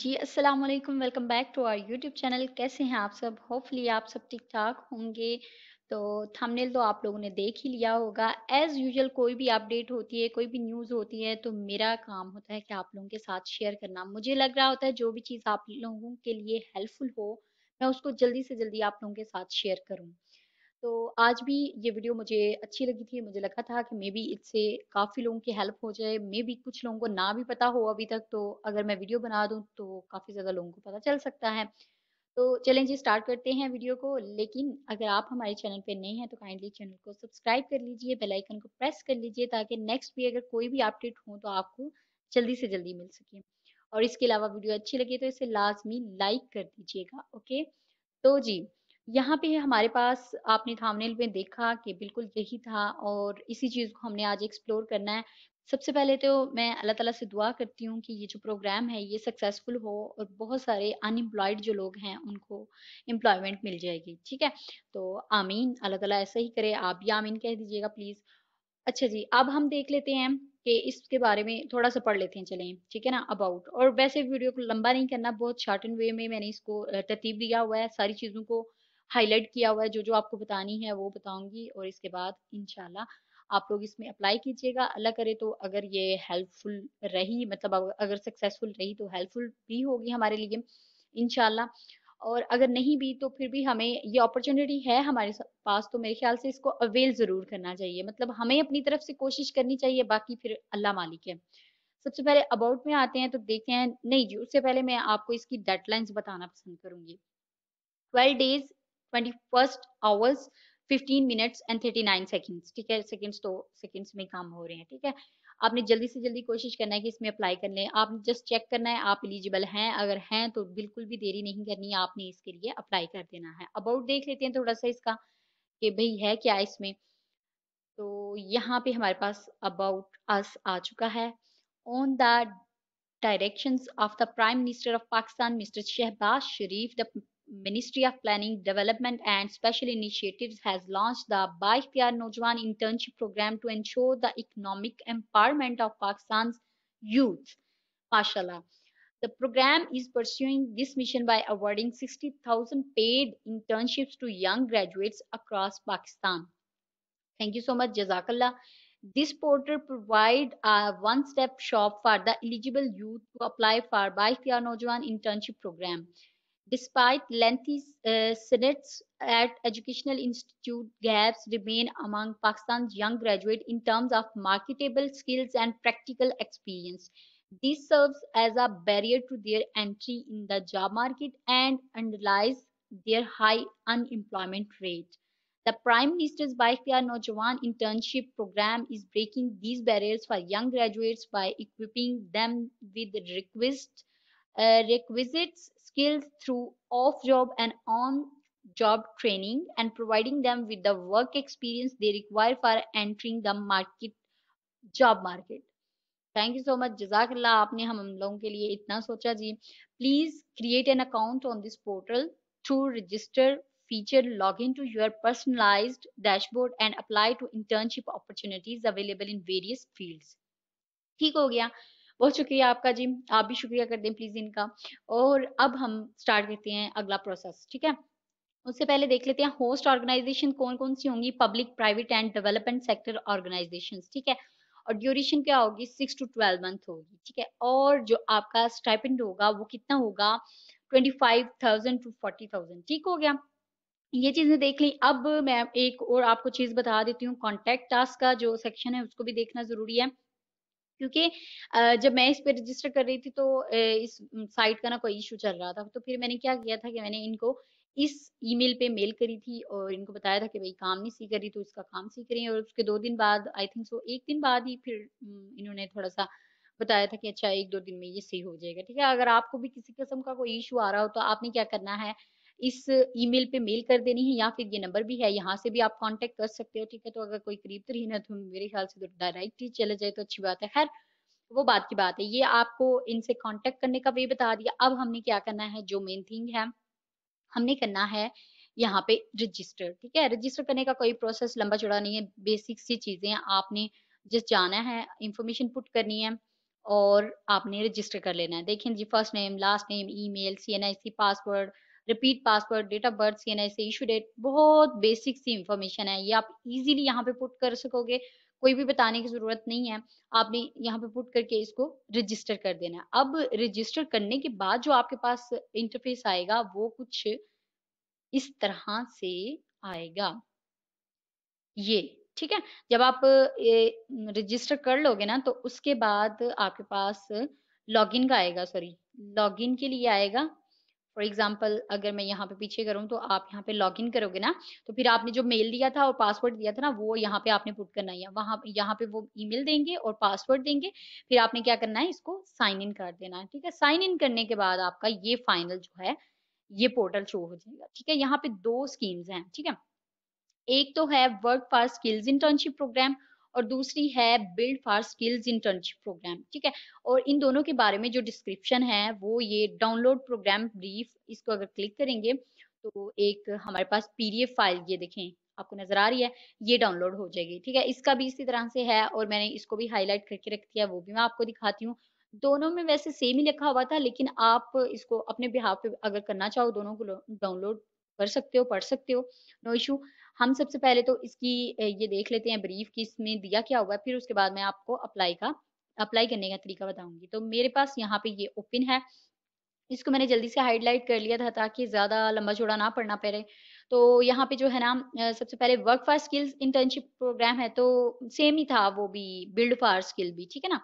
जी अस्सलाम वालेकुम welcome back to our YouTube channel कैसे हैं आप सब होपफुली आप सब ठीक ठाक होंगे तो थंबनेल तो आप लोगों ने देख ही लिया होगा एज़ यूजल कोई भी अपडेट होती है कोई भी न्यूज़ होती है तो मेरा काम होता है कि आप लोगों के साथ शेयर करना मुझे लग रहा होता है जो भी चीज़ आप लोगों के लिए हेल्पफुल हो मैं उसको जल्दी से जल्दी आप लोगों के साथ शेयर करूँ तो आज भी ये वीडियो मुझे अच्छी लगी थी मुझे लगा था कि मे बी इससे काफ़ी लोगों की हेल्प हो जाए मे बी कुछ लोगों को ना भी पता हो अभी तक तो अगर मैं वीडियो बना दूँ तो काफ़ी ज़्यादा लोगों को पता चल सकता है तो चलें जी स्टार्ट करते हैं वीडियो को लेकिन अगर आप हमारे चैनल पर नए हैं तो काइंडली चैनल को सब्सक्राइब कर लीजिए बेल आइकन को प्रेस कर लीजिए ताकि नेक्स्ट भी अगर कोई भी अपडेट हो तो आपको जल्दी से जल्दी मिल सके और इसके अलावा वीडियो अच्छी लगी तो इसे लाजमी लाइक कर दीजिएगा ओके तो जी यहाँ पे हमारे पास आपने थामनेल में देखा कि बिल्कुल यही था और इसी चीज़ को हमने आज एक्सप्लोर करना है सबसे पहले तो मैं अल्लाह ताला से दुआ करती हूँ कि ये जो प्रोग्राम है ये सक्सेसफुल हो और बहुत सारे अनएम्प्लॉयड जो लोग हैं उनको एम्प्लॉयमेंट मिल जाएगी ठीक है तो आमीन अल्लाह ताला ऐसा ही करे आप भी आमीन कह दीजिएगा प्लीज़ अच्छा जी अब हम देख लेते हैं कि इसके बारे में थोड़ा सा पढ़ लेते हैं चलें ठीक है ना अबाउट और वैसे वीडियो को लंबा नहीं करना बहुत शॉर्ट एंड वे में मैंने इसको तरतीब दिया हुआ है सारी चीज़ों को हाईलाइट किया हुआ है जो जो आपको बतानी है वो बताऊंगी और इसके बाद इनशाला आप लोग इसमें अप्लाई कीजिएगा अल्लाह करे तो अगर ये हेल्पफुल रही मतलब अगर सक्सेसफुल रही तो हेल्पफुल भी होगी हमारे लिए इनशाला और अगर नहीं भी तो फिर भी हमें ये अपॉर्चुनिटी है हमारे पास तो मेरे ख्याल से इसको अवेल ज़रूर करना चाहिए मतलब हमें अपनी तरफ से कोशिश करनी चाहिए बाकी फिर अल्लाह मालिक है सबसे पहले अबाउट में आते हैं तो देखते हैं नहीं जी उससे पहले मैं आपको इसकी डेडलाइंस बताना पसंद करूंगी twelve days twenty first hours fifteen minutes and thirty nine seconds ठीक है सेकेंड्स तो सेकेंड्स में काम हो रहे हैं ठीक है आपने जल्दी से जल्दी कोशिश करना है कि इसमें अप्लाई कर लें आपने जस्ट चेक करना है आप एलिजिबल हैं अगर हैं तो बिल्कुल भी देरी नहीं करनी आपने इसके लिए अप्लाई कर देना है अबाउट देख लेते हैं थोड़ा सा इसका कि भाई है क्या इसमें तो यहाँ पे हमारे पास अबाउट अस आ चुका है on the direction of the prime minister of Pakistan mister Shehbaz Sharif the Ministry of Planning, Development and Special Initiatives has launched the Baikhtiyar Nojwan Internship Program to ensure the economic empowerment of Pakistan's youth. Mashaallah, The program is pursuing this mission by awarding 60,000 paid internships to young graduates across Pakistan. Thank you so much, Jazakallah. This portal provides a one-step shop for the eligible youth to apply for Baikhtiyar Nojwan Internship Program despite lengthy uh, senates at educational institute gaps remain among pakistan's young graduates in terms of marketable skills and practical experience this serves as a barrier to their entry in the job market and underlies their high unemployment rate the prime minister's Baikhtiar Nojawan internship program is breaking these barriers for young graduates by equipping them with the requisite uh, requisites skills through off job and on job training and providing them with the work experience they require for entering the market job market Thank you so much, JazakAllah. आपने हम लोगों के लिए इतना सोचा जी please create an account on this portal through feature log into your personalized dashboard and apply to internship opportunities available in various fields ठीक बहुत शुक्रिया आपका जी आप भी शुक्रिया कर दें प्लीज इनका और अब हम स्टार्ट करते हैं अगला प्रोसेस ठीक है उससे पहले देख लेते हैं होस्ट ऑर्गेनाइजेशन कौन कौन सी होंगी public private and development sector organization ठीक है और ड्यूरेशन क्या होगी सिक्स टू ट्वेल्व मंथ होगी ठीक है और जो आपका स्टाइपेंड होगा वो कितना होगा twenty five thousand to forty thousand ठीक हो गया ये चीजें देख ली अब मैं एक और आपको चीज बता देती हूँ कॉन्टेक्ट टास्क का जो सेक्शन है उसको भी देखना जरूरी है क्योंकि जब मैं इस पे रजिस्टर कर रही थी तो इस साइट का ना कोई इशू चल रहा था तो फिर मैंने क्या किया था कि मैंने इनको इस ईमेल पे मेल करी थी और इनको बताया था कि भाई काम नहीं सीख रही तो इसका काम सीख रही है और उसके दो दिन बाद आई थिंक सो एक दिन बाद ही फिर इन्होंने थोड़ा सा बताया था कि अच्छा एक दो दिन में ये सही हो जाएगा ठीक है अगर आपको भी किसी किस्म का कोई इशू आ रहा हो तो आपने क्या करना है इस ईमेल पे मेल कर देनी है या फिर ये नंबर भी है यहाँ से भी आप कांटेक्ट कर सकते हो ठीक है तो अगर कोई करीब तो ना तो मेरे ख्याल से तो डायरेक्ट ही चले जाए तो अच्छी बात है खैर वो बात की बात है ये आपको इनसे कॉन्टेक्ट करने का वे बता दिया अब हमने क्या करना है जो मेन थिंग है हमने करना है यहाँ पे रजिस्टर ठीक है रजिस्टर करने का कोई प्रोसेस लंबा चौड़ा नहीं है बेसिक सी चीजें हैं आपने जस्ट जाना है इंफॉर्मेशन पुट करनी है और आपने रजिस्टर कर लेना है देखें जी first name last name email CNIC password repeat password date of birth C N I issue date बहुत बेसिक सी इंफॉर्मेशन है ये आप इजीली यहाँ पे पुट कर सकोगे कोई भी बताने की जरूरत नहीं है आपने यहाँ पे पुट करके इसको रजिस्टर कर देना है अब रजिस्टर करने के बाद जो आपके पास इंटरफेस आएगा वो कुछ इस तरह से आएगा ये ठीक है जब आप रजिस्टर कर लोगे ना तो उसके बाद आपके पास लॉगिन का आएगा सॉरी लॉगिन के लिए आएगा फॉर एग्जाम्पल अगर मैं यहाँ पे पीछे करूँ तो आप यहाँ पे लॉग इन करोगे ना तो फिर आपने जो मेल दिया था और पासवर्ड दिया था ना वो यहाँ पे आपने पुट करना है वहाँ यहाँ पे वो ईमेल देंगे और पासवर्ड देंगे फिर आपने क्या करना है इसको साइन इन कर देना है ठीक है साइन इन करने के बाद आपका ये फाइनल जो है ये पोर्टल शो हो जाएगा ठीक है यहाँ पे दो स्कीम्स हैं ठीक है एक तो है work for skills internship program और दूसरी है build for skills internship program ठीक है और इन दोनों के बारे में जो डिस्क्रिप्शन है वो ये डाउनलोड प्रोग्राम ब्रीफ इसको अगर क्लिक करेंगे तो एक हमारे पास पीडीएफ फाइल ये देखें आपको नजर आ रही है ये डाउनलोड हो जाएगी ठीक है इसका भी इसी तरह से है और मैंने इसको भी हाईलाइट करके रख दिया वो भी मैं आपको दिखाती हूँ दोनों में वैसे सेम ही लिखा हुआ था लेकिन आप इसको अपने बिहाव पे अगर करना चाहो दोनों को डाउनलोड कर सकते हो पढ़ सकते हो नो इशू हम सबसे पहले तो इसकी ये देख लेते हैं ब्रीफ कि इसमें दिया क्या हुआ है फिर उसके बाद मैं आपको अप्लाई का अप्लाई करने का तरीका बताऊंगी तो मेरे पास यहाँ पे ये ओपन है इसको मैंने जल्दी से हाईलाइट कर लिया था ताकि ज़्यादा लंबा चौड़ा ना पड़ना पड़े तो यहाँ पे जो है ना सबसे पहले work for skills internship program है तो सेम ही था वो भी बिल्ड फॉर स्किल भी ठीक है ना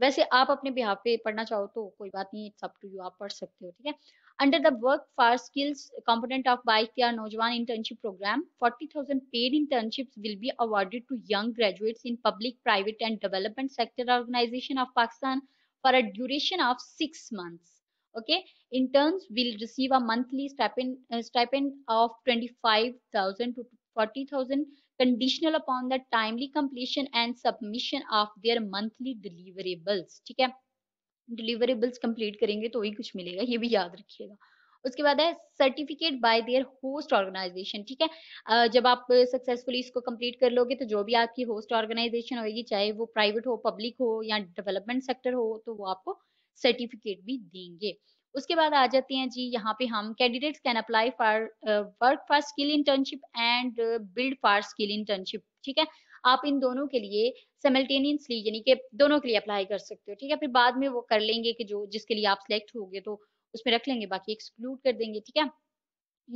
वैसे आप अपने बिहाफ पे पढ़ना चाहो तो कोई बात नहीं इट्स अप टू यू आप पढ़ सकते हो ठीक है Under the workforce skills component of Baikia Nojwan internship program, 40,000 paid internships will be awarded to young graduates in public, private and development sector organization of Pakistan for a duration of 6 months okay interns will receive a monthly stipend, uh, stipend of 25000 to 40000 conditional upon the timely completion and submission of their monthly deliverables Okay. Deliverables complete करेंगे तो ही कुछ मिलेगा ये भी याद रखिएगा उसके बाद है certificate by their host organization ठीक है जब आप सक्सेसफुली इसको कंप्लीट कर लोगे तो जो भी आपकी होस्ट ऑर्गेनाइजेशन होगी चाहे वो प्राइवेट हो पब्लिक हो या डेवलपमेंट सेक्टर हो तो वो आपको सर्टिफिकेट भी देंगे उसके बाद आ जाते हैं जी यहाँ पे हम candidates can apply for work for skill internship and build for skill internship ठीक है आप इन दोनों के लिए सेमल्टेनियसली यानी कि दोनों के लिए अप्लाई कर सकते हो ठीक है फिर बाद में वो कर लेंगे कि जो जिसके लिए आप सिलेक्ट हो गए तो उसमें रख लेंगे बाकी एक्सक्लूड कर देंगे ठीक है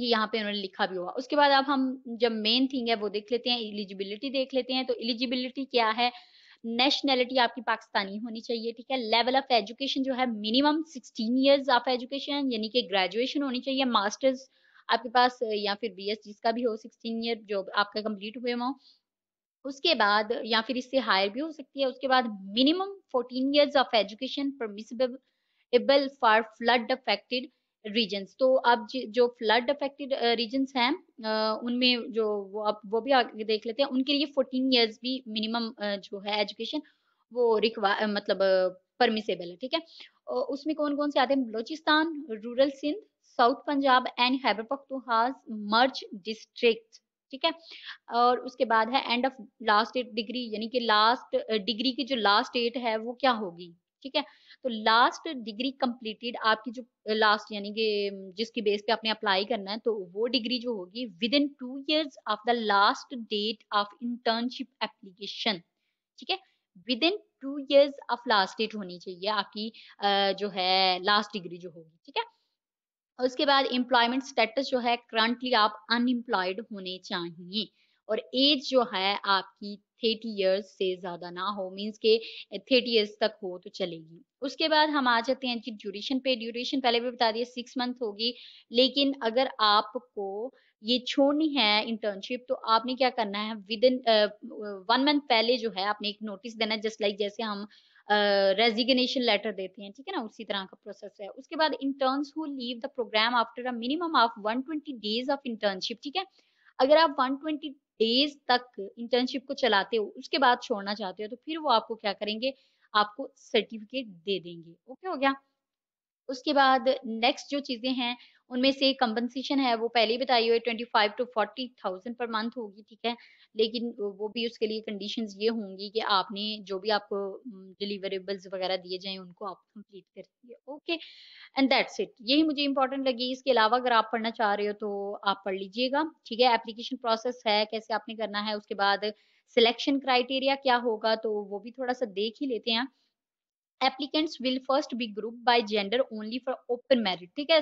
ये यहाँ पे उन्होंने लिखा भी हुआ उसके बाद अब हम जब मेन थिंग है वो देख लेते हैं एलिजिबिलिटी देख लेते हैं तो एलिजिबिलिटी क्या है नेशनैलिटी आपकी पाकिस्तानी होनी चाहिए ठीक है लेवल ऑफ एजुकेशन जो है मिनिमम 16 इयर्स ऑफ एजुकेशन यानी कि ग्रेजुएशन होनी चाहिए मास्टर्स आपके पास या फिर बी एस जिसका भी हो 16 ईयर जो आपका कंप्लीट हुए हो उसके बाद या फिर इससे हायर भी हो सकती है उसके बाद minimum 14 years of education permissible for flood affected regions तो अब जो फ्लड अफेक्टेड रीजन्स हैं उनमें जो अब वो भी आगे देख लेते हैं उनके लिए 14 इयर्स भी मिनिमम जो है एजुकेशन वो रिक्वा मतलब परमिसेबल है ठीक है उसमें कौन कौन से आते हैं Balochistan rural Sindh south Punjab and Khyber Pakhtunkhwa merged district ठीक है और उसके बाद है end of last eight degree यानी कि लास्ट डिग्री की जो लास्ट एट है वो क्या होगी ठीक है तो लास्ट डिग्री कंप्लीटेड आपकी जो लास्ट यानी कि जिसकी बेस पे आपने अप्लाई करना है तो वो डिग्री जो होगी within two years of the last date of internship application ठीक है within two years of last date होनी चाहिए आपकी जो है लास्ट डिग्री जो होगी ठीक है उसके बाद एम्प्लॉयमेंट स्टेटस जो है करंटली आप अनएम्प्लॉयड होने चाहिए और एज जो है आपकी थर्टी इयर्स से ज़्यादा ना हो मीन्स के थर्टी इयर्स तक हो तो चलेगी उसके बाद हम आ जाते हैं जी ड्यूरेशन पे ड्यूरेशन पहले भी बता दिए सिक्स मंथ होगी लेकिन अगर आपको ये छोड़नी है इंटर्नशिप तो आपने क्या करना है विद इन वन मंथ पहले जो है आपने एक नोटिस देना जस्ट लाइक like जैसे हम रेजिग्नेशन लेटर देते हैं ठीक है ना उसी तरह का प्रोसेस है उसके बाद interns who leave the program after a minimum of 120 days of internship ठीक है अगर आप 120 डेज तक इंटर्नशिप को चलाते हो उसके बाद छोड़ना चाहते हो तो फिर वो आपको क्या करेंगे आपको सर्टिफिकेट दे देंगे ओके हो गया उसके बाद नेक्स्ट जो चीज़ें हैं उनमें से कंपनसेशन है वो पहले ही बताई हुई twenty five to forty thousand per month होगी ठीक है लेकिन वो भी उसके लिए कंडीशन ये होंगी कि आपने जो भी आपको डिलीवरेबल्स वगैरह दिए जाएं उनको आप कंप्लीट कर दिए ओके एंड दैट्स इट यही मुझे इंपॉर्टेंट लगी इसके अलावा अगर आप पढ़ना चाह रहे हो तो आप पढ़ लीजिएगा ठीक है एप्लीकेशन प्रोसेस है कैसे आपने करना है उसके बाद सिलेक्शन क्राइटेरिया क्या होगा तो वो भी थोड़ा सा देख ही लेते हैं applicants will first be group by gender only for open merit ठीक है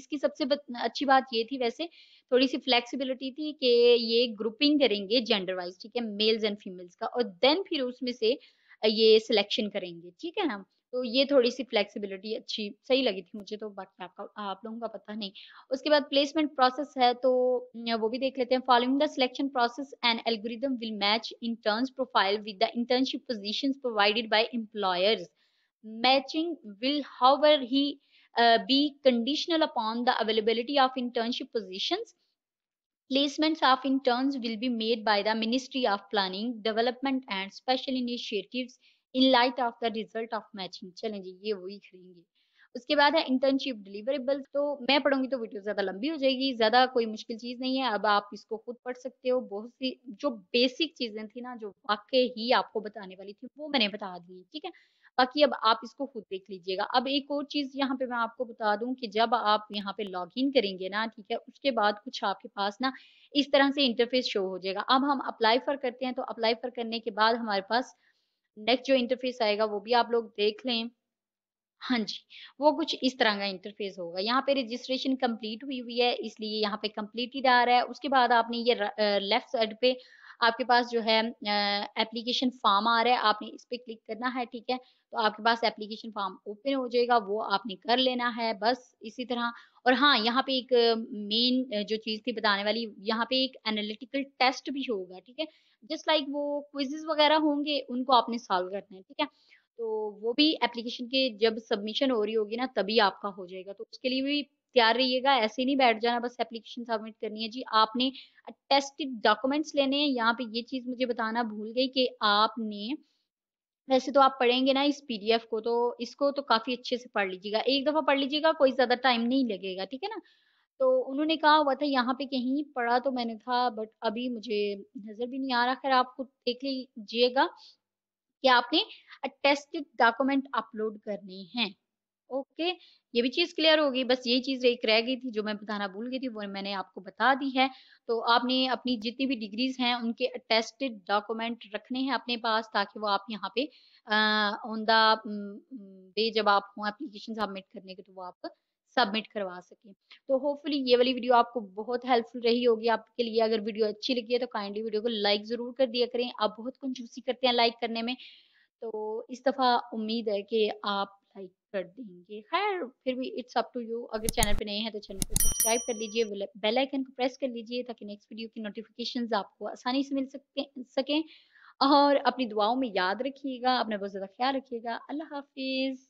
इसकी सबसे अच्छी बात ये थी वैसे थोड़ी सी फ्लेक्सिबिलिटी थी कि ये ग्रुपिंग करेंगे जेंडर वाइज ठीक है मेल्स एंड फीमेल्स का और देन फिर उसमें से ये सिलेक्शन करेंगे ठीक है ना तो ये थोड़ी सी फ्लेक्सिबिलिटी अच्छी सही लगी थी मुझे तो बाकी आपका आप लोगों का पता नहीं उसके बाद प्लेसमेंट प्रोसेस है तो वो भी देख लेते हैं following the selection process and algorithm will match interns profile with the internship positions provided by employers matching will however he uh, be conditional upon the availability of internship positions placements of interns will be made by the ministry of planning development and special initiatives in light of the result of matching challenge ये वही करेंगे उसके बाद है internship deliverable तो मैं पढ़ूंगी तो video ज्यादा लंबी हो जाएगी ज्यादा कोई मुश्किल चीज नहीं है अब आप इसको खुद पढ़ सकते हो बहुत सी जो बेसिक चीजें थी ना जो वाकई ही आपको बताने वाली थी वो मैंने बता दी ठीक है बाकी अब आप इसको खुद देख लीजिएगा अब एक और चीज़ यहाँ पे मैं आपको बता दूं कि जब आप यहाँ पे लॉग इन करेंगे ना ठीक है उसके बाद कुछ आपके पास ना इस तरह से इंटरफेस शो हो जाएगा अब हम अप्लाई फॉर करते हैं तो अप्लाई फॉर करने के बाद हमारे पास नेक्स्ट जो इंटरफेस आएगा वो भी आप लोग देख लें हाँ जी वो कुछ इस तरह का इंटरफेस होगा यहाँ पे रजिस्ट्रेशन कंप्लीट हुई हुई है इसलिए यहाँ पे कंप्लीटेड आ रहा है उसके बाद आपने ये लेफ्ट साइड पे आपके पास जो है एप्लीकेशन फॉर्म आ रहा है आपने इस पर क्लिक करना है ठीक है तो आपके पास एप्लीकेशन फॉर्म ओपन हो जाएगा वो आपने कर लेना है बस इसी तरह और हाँ यहाँ पे एक मेन जो चीज़ थी बताने वाली यहाँ पे एक एनालिटिकल टेस्ट भी होगा ठीक है जस्ट लाइक वो क्विजेज वगैरह होंगे उनको आपने सॉल्व करना है ठीक है तो वो भी एप्लीकेशन के जब सबमिशन हो रही होगी ना तभी आपका हो जाएगा तो उसके लिए भी तैयार रहिएगा ऐसे नहीं बैठ जाना बस एप्लीकेशन सबमिट करनी है जी आपने टेस्टेड डॉक्यूमेंट्स लेने हैं यहाँ पे ये चीज मुझे बताना भूल गई कि आपने वैसे तो आप पढ़ेंगे ना इस पीडीएफ को तो इसको तो काफी अच्छे से पढ़ लीजिएगा एक दफा पढ़ लीजिएगा कोई ज्यादा टाइम नहीं लगेगा ठीक है ना तो उन्होंने कहा हुआ था यहाँ पे कहीं पढ़ा तो मैंने था बट अभी मुझे नजर भी नहीं आ रहा खैर आप खुद देख लीजिएगा कि आपने अटेस्टेड डॉक्यूमेंट अपलोड करने हैं ओके ये भी चीज़ क्लियर होगी बस यही चीज़ एक रह गई थी जो मैं बताना भूल गई थी वो मैंने आपको बता दी है तो आपने अपनी जितनी भी डिग्रीज हैं उनके अटेस्टेड डॉक्यूमेंट रखने हैं अपने पास ताकि वो आप यहाँ पे ऑन द जब आप हों एप्लीकेशन सबमिट करने के तो वो आप सबमिट करवा सके तो होपफुली ये वाली वीडियो आपको बहुत हेल्पफुल रही होगी आपके लिए अगर वीडियो अच्छी लगी है तो काइंडली वीडियो को लाइक ज़रूर कर दिया करें आप बहुत कंजूसी करते हैं लाइक करने में तो इस दफ़ा उम्मीद है कि आप लाइक कर देंगे खैर फिर भी इट्स अप टू यू अगर चैनल पे नए हैं तो चैनल को सब्सक्राइब कर लीजिए बेल आइकन को प्रेस कर लीजिए ताकि नेक्स्ट वीडियो की नोटिफिकेशन आपको आसानी से मिल सकते सकें और अपनी दुआओं में याद रखिएगा अपना बहुत ज़्यादा ख्याल रखिएगा अल्लाह हाफिज़